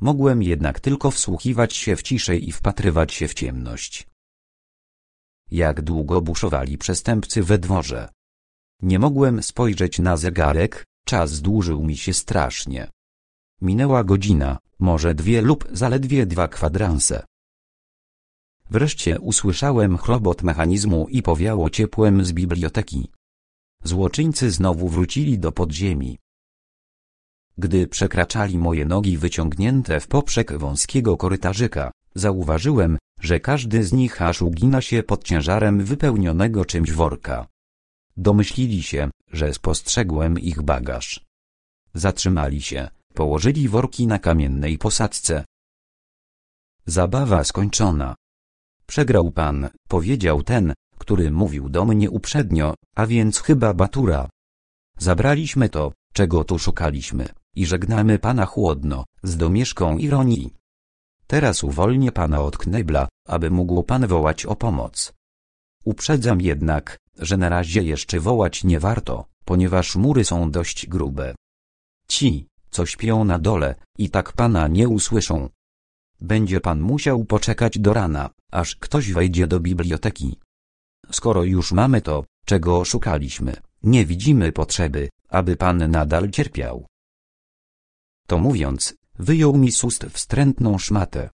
Mogłem jednak tylko wsłuchiwać się w ciszę i wpatrywać się w ciemność. Jak długo buszowali przestępcy we dworze. Nie mogłem spojrzeć na zegarek, czas dłużył mi się strasznie. Minęła godzina, może dwie lub zaledwie dwa kwadranse. Wreszcie usłyszałem chlobot mechanizmu i powiało ciepłem z biblioteki. Złoczyńcy znowu wrócili do podziemi. Gdy przekraczali moje nogi wyciągnięte w poprzek wąskiego korytarzyka, zauważyłem, że każdy z nich aż ugina się pod ciężarem wypełnionego czymś worka. Domyślili się, że spostrzegłem ich bagaż. Zatrzymali się, położyli worki na kamiennej posadzce. Zabawa skończona. Przegrał pan, powiedział ten, który mówił do mnie uprzednio, a więc chyba Batura. Zabraliśmy to, czego tu szukaliśmy i żegnamy pana chłodno, z domieszką ironii. Teraz uwolnię pana od knebla, aby mógł pan wołać o pomoc. Uprzedzam jednak, że na razie jeszcze wołać nie warto, ponieważ mury są dość grube. Ci, co śpią na dole, i tak pana nie usłyszą. Będzie pan musiał poczekać do rana, aż ktoś wejdzie do biblioteki. Skoro już mamy to, czego szukaliśmy, nie widzimy potrzeby, aby pan nadal cierpiał. To mówiąc, wyjął mi z ust wstrętną szmatę.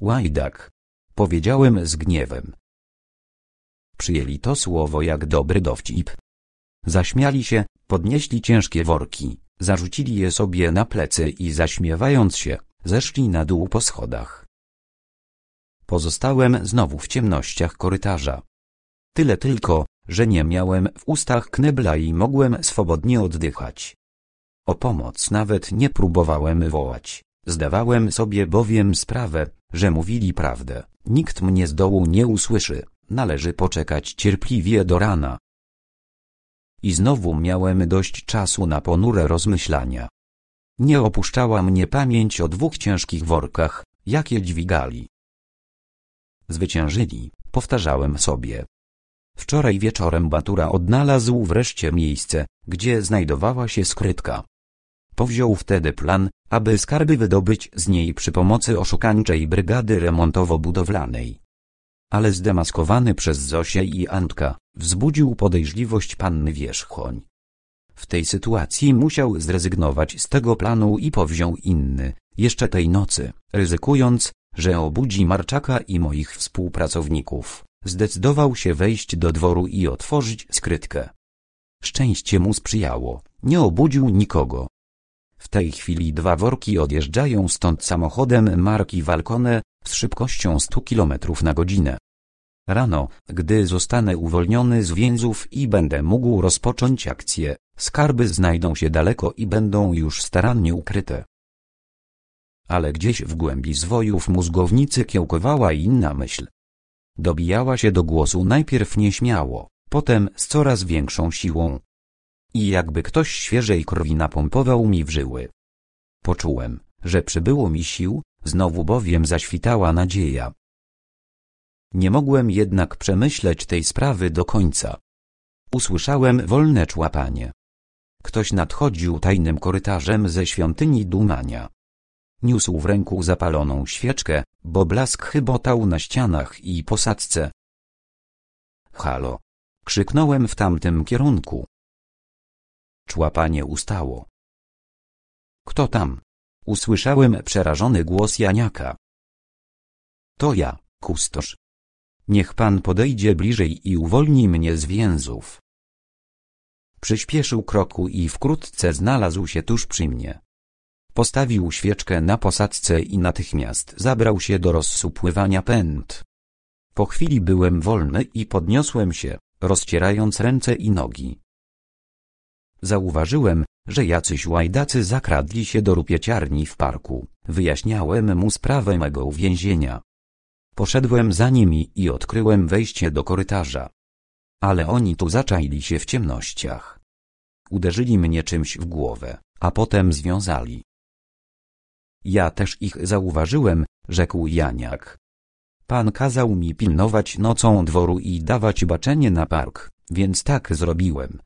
Łajdak. Powiedziałem z gniewem. Przyjęli to słowo jak dobry dowcip. Zaśmiali się, podnieśli ciężkie worki, zarzucili je sobie na plecy i zaśmiewając się, zeszli na dół po schodach. Pozostałem znowu w ciemnościach korytarza. Tyle tylko, że nie miałem w ustach knebla i mogłem swobodnie oddychać. O pomoc nawet nie próbowałem wołać. Zdawałem sobie bowiem sprawę, że mówili prawdę. Nikt mnie z dołu nie usłyszy. Należy poczekać cierpliwie do rana. I znowu miałem dość czasu na ponure rozmyślania. Nie opuszczała mnie pamięć o dwóch ciężkich workach, jakie dźwigali. Zwyciężyli, powtarzałem sobie. Wczoraj wieczorem Batura odnalazł wreszcie miejsce, gdzie znajdowała się skrytka. Powziął wtedy plan, aby skarby wydobyć z niej przy pomocy oszukańczej brygady remontowo-budowlanej. Ale zdemaskowany przez Zosię i Antka, wzbudził podejrzliwość panny Wierzchoń. W tej sytuacji musiał zrezygnować z tego planu i powziął inny, jeszcze tej nocy, ryzykując, że obudzi Marczaka i moich współpracowników. Zdecydował się wejść do dworu i otworzyć skrytkę. Szczęście mu sprzyjało, nie obudził nikogo, w tej chwili dwa worki odjeżdżają stąd samochodem marki Valcone z szybkością 100 km na godzinę. Rano, gdy zostanę uwolniony z więzów i będę mógł rozpocząć akcję, skarby znajdą się daleko i będą już starannie ukryte. Ale gdzieś w głębi zwojów mózgownicy kiełkowała inna myśl. Dobijała się do głosu najpierw nieśmiało, potem z coraz większą siłą, i jakby ktoś świeżej krwi napompował mi w żyły. Poczułem, że przybyło mi sił, znowu bowiem zaświtała nadzieja. Nie mogłem jednak przemyśleć tej sprawy do końca. Usłyszałem wolne człapanie. Ktoś nadchodził tajnym korytarzem ze świątyni Dumania. Niósł w ręku zapaloną świeczkę, bo blask chybotał na ścianach i posadzce. Halo! Krzyknąłem w tamtym kierunku. Człapanie ustało. Kto tam? Usłyszałem przerażony głos Janiaka. To ja, kustosz. Niech pan podejdzie bliżej i uwolni mnie z więzów. Przyspieszył kroku i wkrótce znalazł się tuż przy mnie. Postawił świeczkę na posadzce i natychmiast zabrał się do rozsupływania pęd. Po chwili byłem wolny i podniosłem się, rozcierając ręce i nogi. Zauważyłem, że jacyś łajdacy zakradli się do rupieciarni w parku. Wyjaśniałem mu sprawę mego uwięzienia. Poszedłem za nimi i odkryłem wejście do korytarza. Ale oni tu zaczaili się w ciemnościach. Uderzyli mnie czymś w głowę, a potem związali. Ja też ich zauważyłem, rzekł Janiak. Pan kazał mi pilnować nocą dworu i dawać baczenie na park, więc tak zrobiłem.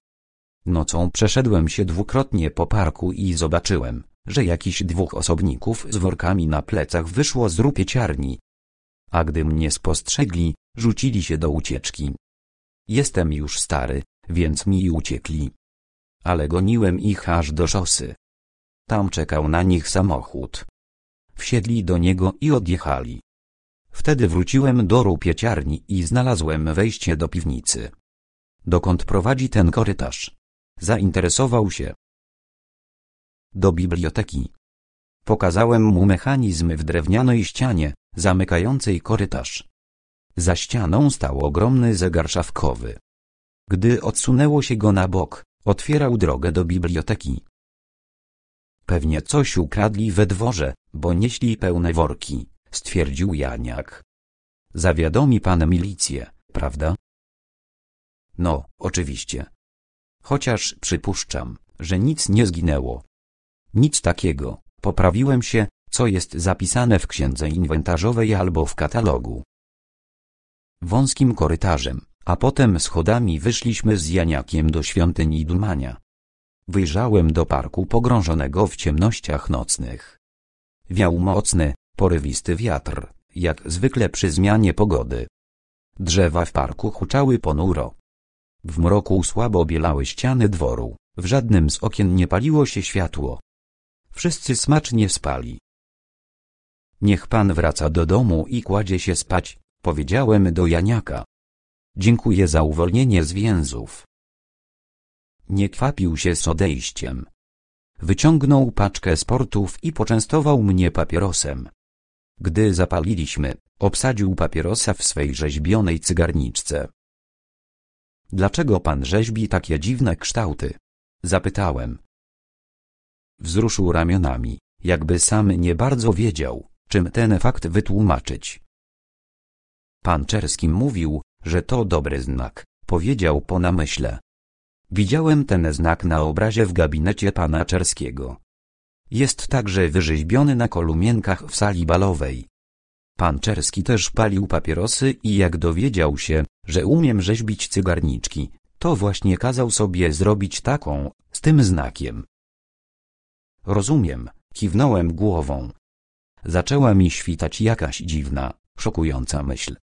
Nocą przeszedłem się dwukrotnie po parku i zobaczyłem, że jakiś dwóch osobników z workami na plecach wyszło z rupieciarni. A gdy mnie spostrzegli, rzucili się do ucieczki. Jestem już stary, więc mi uciekli. Ale goniłem ich aż do szosy. Tam czekał na nich samochód. Wsiedli do niego i odjechali. Wtedy wróciłem do rupieciarni i znalazłem wejście do piwnicy. Dokąd prowadzi ten korytarz? Zainteresował się do biblioteki. Pokazałem mu mechanizm w drewnianej ścianie, zamykającej korytarz. Za ścianą stał ogromny zegar szafkowy. Gdy odsunęło się go na bok, otwierał drogę do biblioteki. Pewnie coś ukradli we dworze, bo nieśli pełne worki, stwierdził Janiak. Zawiadomi pan milicję, prawda? No, oczywiście, Chociaż przypuszczam, że nic nie zginęło. Nic takiego, poprawiłem się, co jest zapisane w księdze inwentarzowej albo w katalogu. Wąskim korytarzem, a potem schodami wyszliśmy z Janiakiem do świątyni Dumania. Wyjrzałem do parku pogrążonego w ciemnościach nocnych. Wiał mocny, porywisty wiatr, jak zwykle przy zmianie pogody. Drzewa w parku huczały ponuro, w mroku słabo bielały ściany dworu, w żadnym z okien nie paliło się światło. Wszyscy smacznie spali. Niech pan wraca do domu i kładzie się spać, powiedziałem do Janiaka. Dziękuję za uwolnienie z więzów. Nie kwapił się z odejściem. Wyciągnął paczkę sportów i poczęstował mnie papierosem. Gdy zapaliliśmy, obsadził papierosa w swej rzeźbionej cygarniczce. Dlaczego pan rzeźbi takie dziwne kształty? Zapytałem. Wzruszył ramionami, jakby sam nie bardzo wiedział, czym ten fakt wytłumaczyć. Pan Czerski mówił, że to dobry znak, powiedział po namyśle. Widziałem ten znak na obrazie w gabinecie pana Czerskiego. Jest także wyrzeźbiony na kolumienkach w sali balowej. Pan Czerski też palił papierosy i jak dowiedział się, że umiem rzeźbić cygarniczki, to właśnie kazał sobie zrobić taką, z tym znakiem. Rozumiem, kiwnąłem głową. Zaczęła mi świtać jakaś dziwna, szokująca myśl.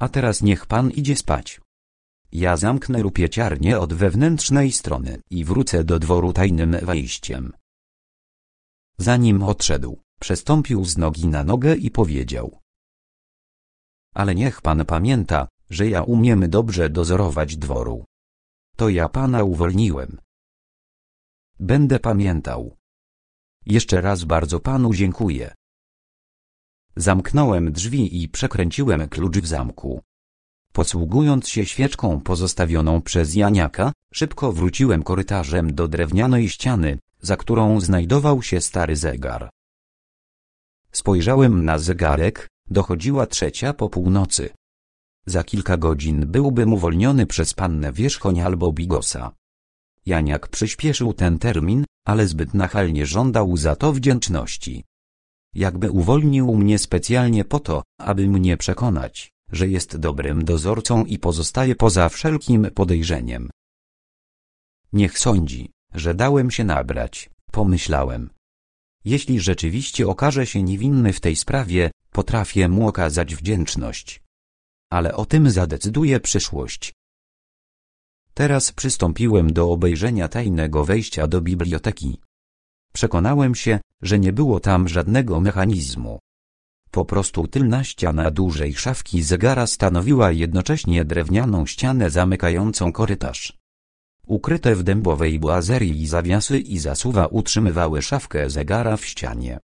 A teraz niech pan idzie spać. Ja zamknę rupieciarnię od wewnętrznej strony i wrócę do dworu tajnym wejściem. Zanim odszedł, Przestąpił z nogi na nogę i powiedział. Ale niech pan pamięta, że ja umiem dobrze dozorować dworu. To ja pana uwolniłem. Będę pamiętał. Jeszcze raz bardzo panu dziękuję. Zamknąłem drzwi i przekręciłem klucz w zamku. Posługując się świeczką pozostawioną przez Janiaka, szybko wróciłem korytarzem do drewnianej ściany, za którą znajdował się stary zegar. Spojrzałem na zegarek, dochodziła trzecia po północy. Za kilka godzin byłbym uwolniony przez pannę Wierzchoń albo Bigosa. Janiak przyspieszył ten termin, ale zbyt nachalnie żądał za to wdzięczności. Jakby uwolnił mnie specjalnie po to, aby mnie przekonać, że jest dobrym dozorcą i pozostaje poza wszelkim podejrzeniem. Niech sądzi, że dałem się nabrać, pomyślałem. Jeśli rzeczywiście okaże się niewinny w tej sprawie, potrafię mu okazać wdzięczność. Ale o tym zadecyduje przyszłość. Teraz przystąpiłem do obejrzenia tajnego wejścia do biblioteki. Przekonałem się, że nie było tam żadnego mechanizmu. Po prostu tylna ściana dużej szafki zegara stanowiła jednocześnie drewnianą ścianę zamykającą korytarz ukryte w dębowej błazerii zawiasy i zasuwa utrzymywały szafkę zegara w ścianie.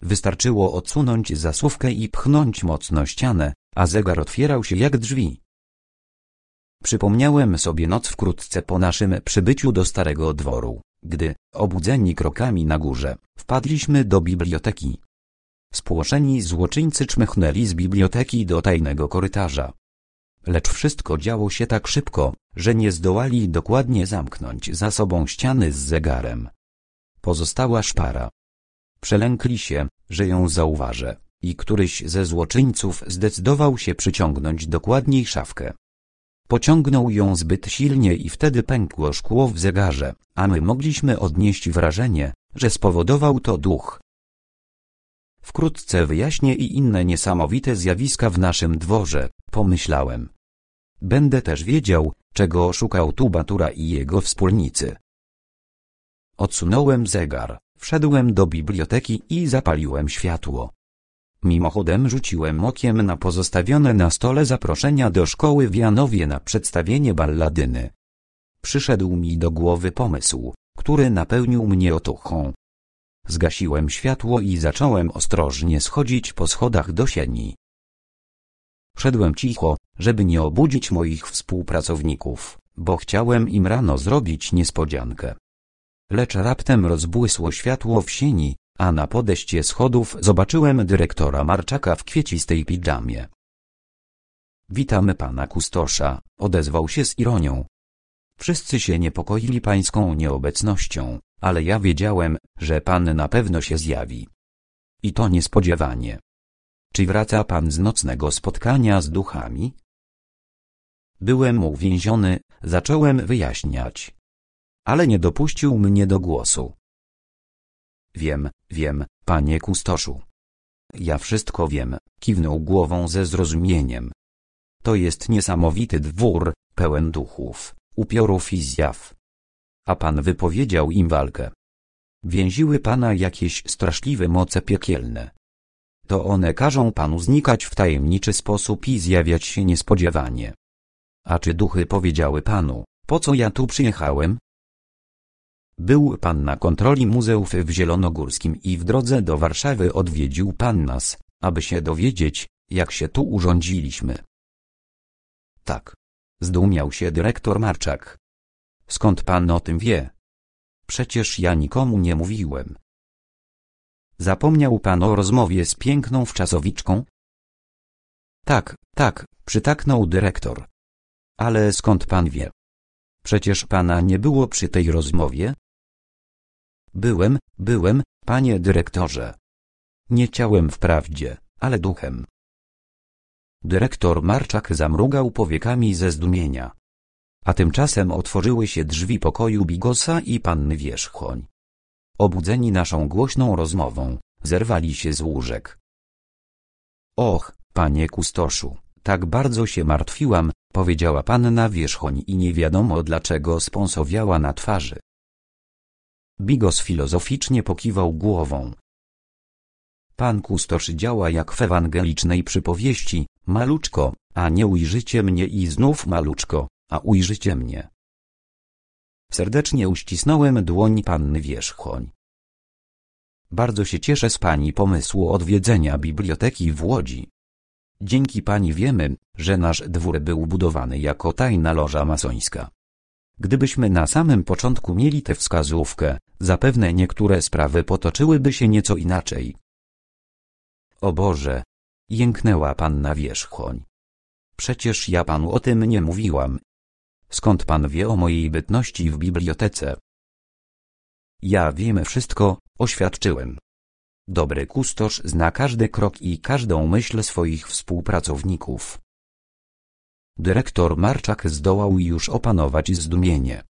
Wystarczyło odsunąć zasuwkę i pchnąć mocno ścianę, a zegar otwierał się jak drzwi. Przypomniałem sobie noc wkrótce po naszym przybyciu do starego dworu, gdy, obudzeni krokami na górze, wpadliśmy do biblioteki. Spłoszeni złoczyńcy czmychnęli z biblioteki do tajnego korytarza, lecz wszystko działo się tak szybko, że nie zdołali dokładnie zamknąć za sobą ściany z zegarem. Pozostała szpara. Przelękli się, że ją zauważę, i któryś ze złoczyńców zdecydował się przyciągnąć dokładniej szafkę. Pociągnął ją zbyt silnie i wtedy pękło szkło w zegarze, a my mogliśmy odnieść wrażenie, że spowodował to duch. Wkrótce wyjaśnię i inne niesamowite zjawiska w naszym dworze, pomyślałem. Będę też wiedział, czego szukał tu Batura i jego wspólnicy. Odsunąłem zegar, wszedłem do biblioteki i zapaliłem światło. Mimochodem rzuciłem okiem na pozostawione na stole zaproszenia do szkoły w Janowie na przedstawienie balladyny. Przyszedł mi do głowy pomysł, który napełnił mnie otuchą. Zgasiłem światło i zacząłem ostrożnie schodzić po schodach do sieni. Szedłem cicho, żeby nie obudzić moich współpracowników, bo chciałem im rano zrobić niespodziankę. Lecz raptem rozbłysło światło w sieni, a na podejście schodów zobaczyłem dyrektora Marczaka w kwiecistej pidżamie. Witamy pana kustosza, odezwał się z ironią. Wszyscy się niepokoili pańską nieobecnością, ale ja wiedziałem, że pan na pewno się zjawi. I to niespodziewanie. Czy wraca pan z nocnego spotkania z duchami? Byłem uwięziony, zacząłem wyjaśniać. Ale nie dopuścił mnie do głosu. Wiem, wiem, panie kustoszu. Ja wszystko wiem, kiwnął głową ze zrozumieniem. To jest niesamowity dwór, pełen duchów, upiorów i zjaw. A pan wypowiedział im walkę. Więziły pana jakieś straszliwe moce piekielne to one każą Panu znikać w tajemniczy sposób i zjawiać się niespodziewanie. A czy duchy powiedziały Panu, po co ja tu przyjechałem? Był Pan na kontroli muzeów w Zielonogórskim i w drodze do Warszawy odwiedził Pan nas, aby się dowiedzieć, jak się tu urządziliśmy. Tak. Zdumiał się dyrektor Marczak. Skąd Pan o tym wie? Przecież ja nikomu nie mówiłem, Zapomniał pan o rozmowie z piękną wczasowiczką? Tak, tak, przytaknął dyrektor. Ale skąd pan wie? Przecież pana nie było przy tej rozmowie? Byłem, byłem, panie dyrektorze. Nie ciałem wprawdzie, ale duchem. Dyrektor Marczak zamrugał powiekami ze zdumienia. A tymczasem otworzyły się drzwi pokoju Bigosa i panny Wierzchoń. Obudzeni naszą głośną rozmową, zerwali się z łóżek. Och, panie kustoszu, tak bardzo się martwiłam, powiedziała panna wierzchoń i nie wiadomo dlaczego sponsowiała na twarzy. Bigos filozoficznie pokiwał głową. Pan kustosz działa jak w ewangelicznej przypowieści, maluczko, a nie ujrzycie mnie i znów maluczko, a ujrzycie mnie. Serdecznie uścisnąłem dłoń panny Wierzchoń. Bardzo się cieszę z pani pomysłu odwiedzenia biblioteki w Łodzi. Dzięki pani wiemy, że nasz dwór był budowany jako tajna loża masońska. Gdybyśmy na samym początku mieli tę wskazówkę, zapewne niektóre sprawy potoczyłyby się nieco inaczej. O Boże! Jęknęła panna wierzchoń. Przecież ja panu o tym nie mówiłam. Skąd pan wie o mojej bytności w bibliotece? Ja wiem wszystko, oświadczyłem. Dobry kustosz zna każdy krok i każdą myśl swoich współpracowników. Dyrektor Marczak zdołał już opanować zdumienie.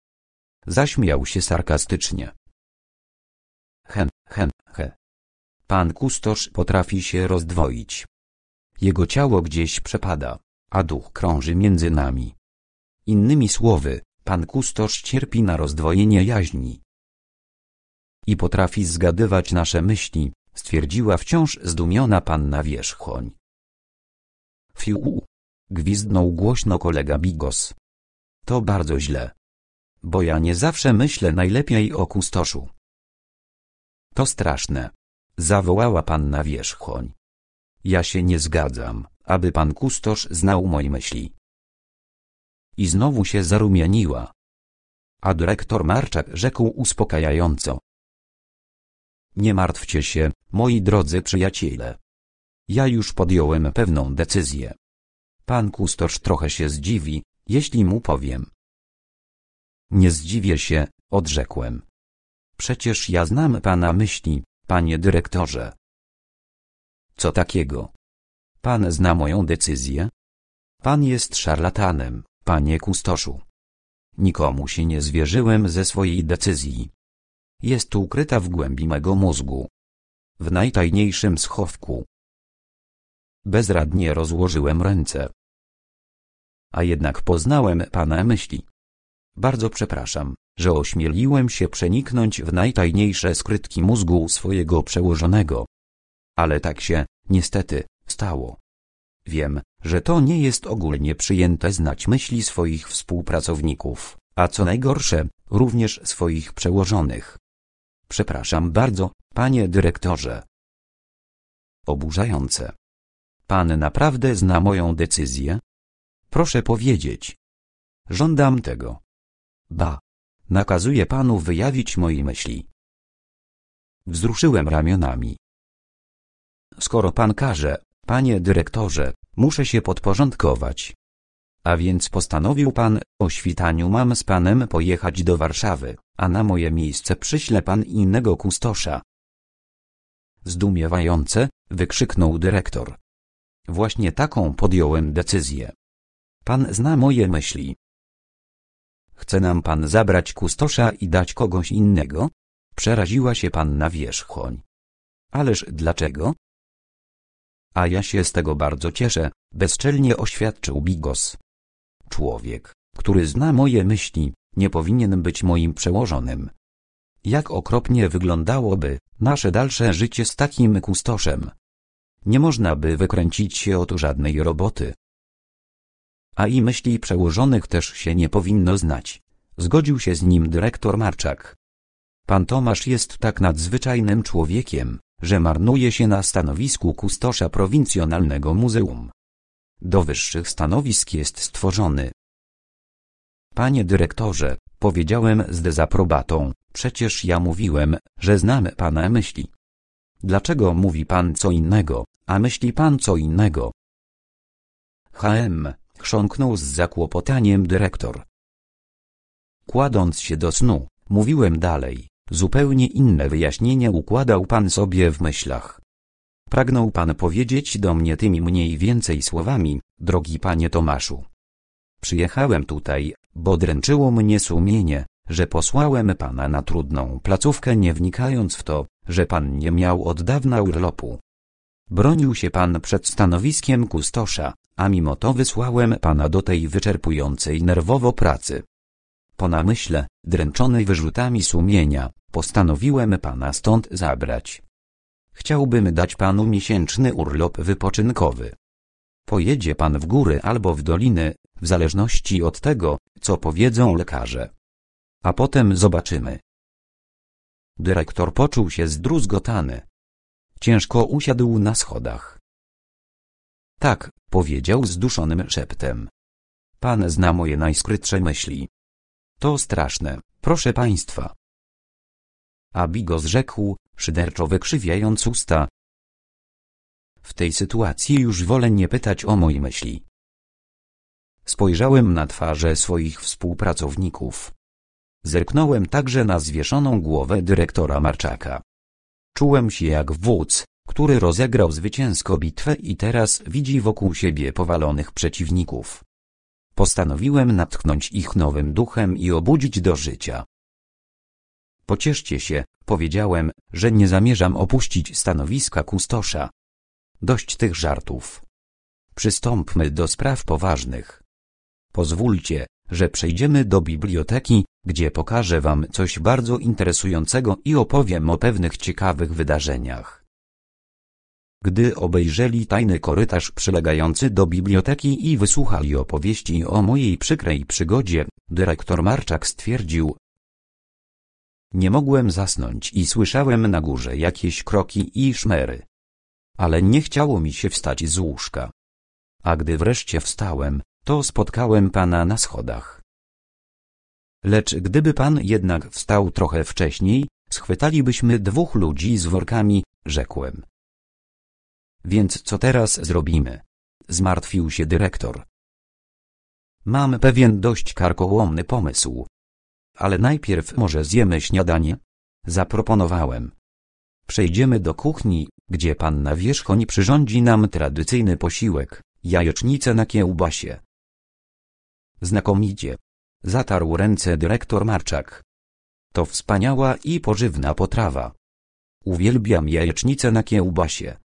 Zaśmiał się sarkastycznie. Hen, hen, he. Pan kustosz potrafi się rozdwoić. Jego ciało gdzieś przepada, a duch krąży między nami. Innymi słowy, pan kustosz cierpi na rozdwojenie jaźni i potrafi zgadywać nasze myśli, stwierdziła wciąż zdumiona panna wierzchoń. Fiu! Gwizdnął głośno kolega Bigos. To bardzo źle. Bo ja nie zawsze myślę najlepiej o kustoszu. To straszne. Zawołała panna wierzchoń. Ja się nie zgadzam, aby pan kustosz znał moje myśli i znowu się zarumieniła. A dyrektor Marczak rzekł uspokajająco. Nie martwcie się, moi drodzy przyjaciele. Ja już podjąłem pewną decyzję. Pan kustosz trochę się zdziwi, jeśli mu powiem. Nie zdziwię się, odrzekłem. Przecież ja znam pana myśli, panie dyrektorze. Co takiego? Pan zna moją decyzję? Pan jest szarlatanem. Panie kustoszu. Nikomu się nie zwierzyłem ze swojej decyzji. Jest ukryta w głębi mego mózgu. W najtajniejszym schowku. Bezradnie rozłożyłem ręce. A jednak poznałem pana myśli. Bardzo przepraszam, że ośmieliłem się przeniknąć w najtajniejsze skrytki mózgu swojego przełożonego. Ale tak się, niestety, stało. Wiem, że to nie jest ogólnie przyjęte znać myśli swoich współpracowników, a co najgorsze, również swoich przełożonych. Przepraszam bardzo, panie dyrektorze. Oburzające. Pan naprawdę zna moją decyzję? Proszę powiedzieć. Żądam tego. Ba. Nakazuję panu wyjawić moje myśli. Wzruszyłem ramionami. Skoro pan każe, Panie dyrektorze, muszę się podporządkować. A więc postanowił pan, o świtaniu mam z panem pojechać do Warszawy, a na moje miejsce przyśle pan innego kustosza. Zdumiewające, wykrzyknął dyrektor. Właśnie taką podjąłem decyzję. Pan zna moje myśli. Chce nam pan zabrać kustosza i dać kogoś innego? Przeraziła się panna wierzchoń. Ależ dlaczego? A ja się z tego bardzo cieszę, bezczelnie oświadczył Bigos. Człowiek, który zna moje myśli, nie powinien być moim przełożonym. Jak okropnie wyglądałoby nasze dalsze życie z takim kustoszem. Nie można by wykręcić się od żadnej roboty. A i myśli przełożonych też się nie powinno znać. Zgodził się z nim dyrektor Marczak. Pan Tomasz jest tak nadzwyczajnym człowiekiem, że marnuje się na stanowisku kustosza prowincjonalnego muzeum. Do wyższych stanowisk jest stworzony. Panie dyrektorze, powiedziałem z dezaprobatą, przecież ja mówiłem, że znamy pana myśli. Dlaczego mówi pan co innego, a myśli pan co innego? HM, chrząknął z zakłopotaniem dyrektor. Kładąc się do snu, mówiłem dalej. Zupełnie inne wyjaśnienia układał pan sobie w myślach. Pragnął pan powiedzieć do mnie tymi mniej więcej słowami, drogi panie Tomaszu. Przyjechałem tutaj, bo dręczyło mnie sumienie, że posłałem pana na trudną placówkę nie wnikając w to, że pan nie miał od dawna urlopu. Bronił się pan przed stanowiskiem kustosza, a mimo to wysłałem pana do tej wyczerpującej nerwowo pracy. Po namyśle, dręczony wyrzutami sumienia, postanowiłem pana stąd zabrać. Chciałbym dać panu miesięczny urlop wypoczynkowy. Pojedzie pan w góry albo w doliny, w zależności od tego, co powiedzą lekarze. A potem zobaczymy. Dyrektor poczuł się zdruzgotany. Ciężko usiadł na schodach. Tak, powiedział zduszonym szeptem. Pan zna moje najskrytsze myśli. To straszne, proszę państwa. Abigos rzekł, szyderczo wykrzywiając usta. W tej sytuacji już wolę nie pytać o moje myśli. Spojrzałem na twarze swoich współpracowników. Zerknąłem także na zwieszoną głowę dyrektora Marczaka. Czułem się jak wódz, który rozegrał zwycięsko bitwę i teraz widzi wokół siebie powalonych przeciwników. Postanowiłem natchnąć ich nowym duchem i obudzić do życia. Pocieszcie się, powiedziałem, że nie zamierzam opuścić stanowiska kustosza. Dość tych żartów. Przystąpmy do spraw poważnych. Pozwólcie, że przejdziemy do biblioteki, gdzie pokażę wam coś bardzo interesującego i opowiem o pewnych ciekawych wydarzeniach. Gdy obejrzeli tajny korytarz przylegający do biblioteki i wysłuchali opowieści o mojej przykrej przygodzie, dyrektor Marczak stwierdził, nie mogłem zasnąć i słyszałem na górze jakieś kroki i szmery. Ale nie chciało mi się wstać z łóżka. A gdy wreszcie wstałem, to spotkałem pana na schodach. Lecz gdyby pan jednak wstał trochę wcześniej, schwytalibyśmy dwóch ludzi z workami, rzekłem. Więc co teraz zrobimy? Zmartwił się dyrektor. Mam pewien dość karkołomny pomysł. Ale najpierw może zjemy śniadanie? Zaproponowałem. Przejdziemy do kuchni, gdzie panna wierzchoń przyrządzi nam tradycyjny posiłek, jajecznicę na kiełbasie. Znakomicie. Zatarł ręce dyrektor Marczak. To wspaniała i pożywna potrawa. Uwielbiam jajecznicę na kiełbasie.